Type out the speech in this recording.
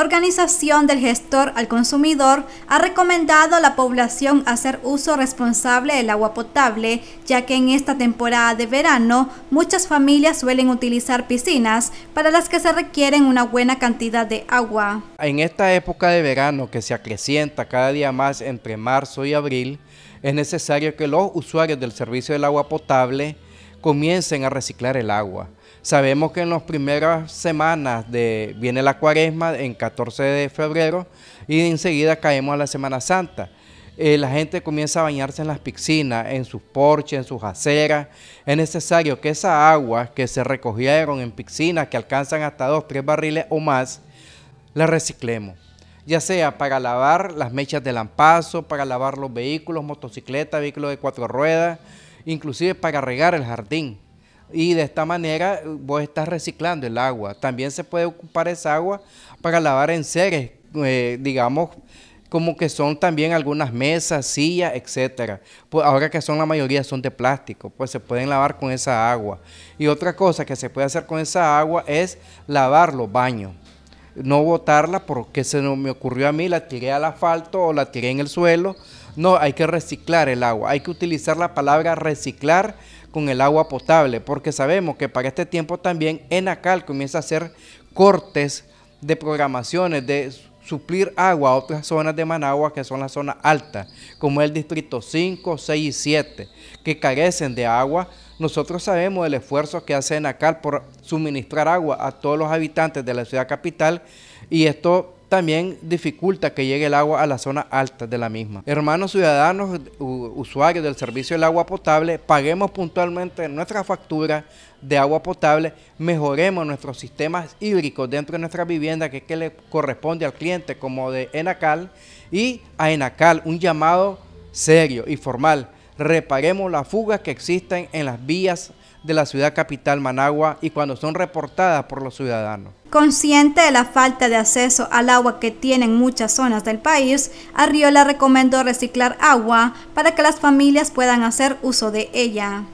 Organización del Gestor al Consumidor ha recomendado a la población hacer uso responsable del agua potable, ya que en esta temporada de verano muchas familias suelen utilizar piscinas para las que se requieren una buena cantidad de agua. En esta época de verano que se acrecienta cada día más entre marzo y abril, es necesario que los usuarios del servicio del agua potable comiencen a reciclar el agua. Sabemos que en las primeras semanas de, viene la cuaresma, en 14 de febrero, y enseguida caemos a la Semana Santa. Eh, la gente comienza a bañarse en las piscinas, en sus porches, en sus aceras. Es necesario que esa agua que se recogieron en piscinas, que alcanzan hasta 2, tres barriles o más, la reciclemos ya sea para lavar las mechas de lampazo, para lavar los vehículos, motocicletas, vehículos de cuatro ruedas, inclusive para regar el jardín. Y de esta manera eh, vos estás reciclando el agua. También se puede ocupar esa agua para lavar en seres, eh, digamos, como que son también algunas mesas, sillas, etc. Pues ahora que son la mayoría son de plástico, pues se pueden lavar con esa agua. Y otra cosa que se puede hacer con esa agua es lavar los baños. No botarla porque se me ocurrió a mí, la tiré al asfalto o la tiré en el suelo no, hay que reciclar el agua. Hay que utilizar la palabra reciclar con el agua potable, porque sabemos que para este tiempo también Enacal comienza a hacer cortes de programaciones, de suplir agua a otras zonas de Managua que son las zonas altas, como el distrito 5, 6 y 7, que carecen de agua. Nosotros sabemos el esfuerzo que hace Enacal por suministrar agua a todos los habitantes de la ciudad capital y esto también dificulta que llegue el agua a la zona alta de la misma. Hermanos ciudadanos, usuarios del servicio del agua potable, paguemos puntualmente nuestra factura de agua potable, mejoremos nuestros sistemas hídricos dentro de nuestra vivienda, que es que le corresponde al cliente como de Enacal, y a Enacal un llamado serio y formal. Reparemos las fugas que existen en las vías de la ciudad capital Managua y cuando son reportadas por los ciudadanos. Consciente de la falta de acceso al agua que tienen muchas zonas del país, Arriola recomendó reciclar agua para que las familias puedan hacer uso de ella.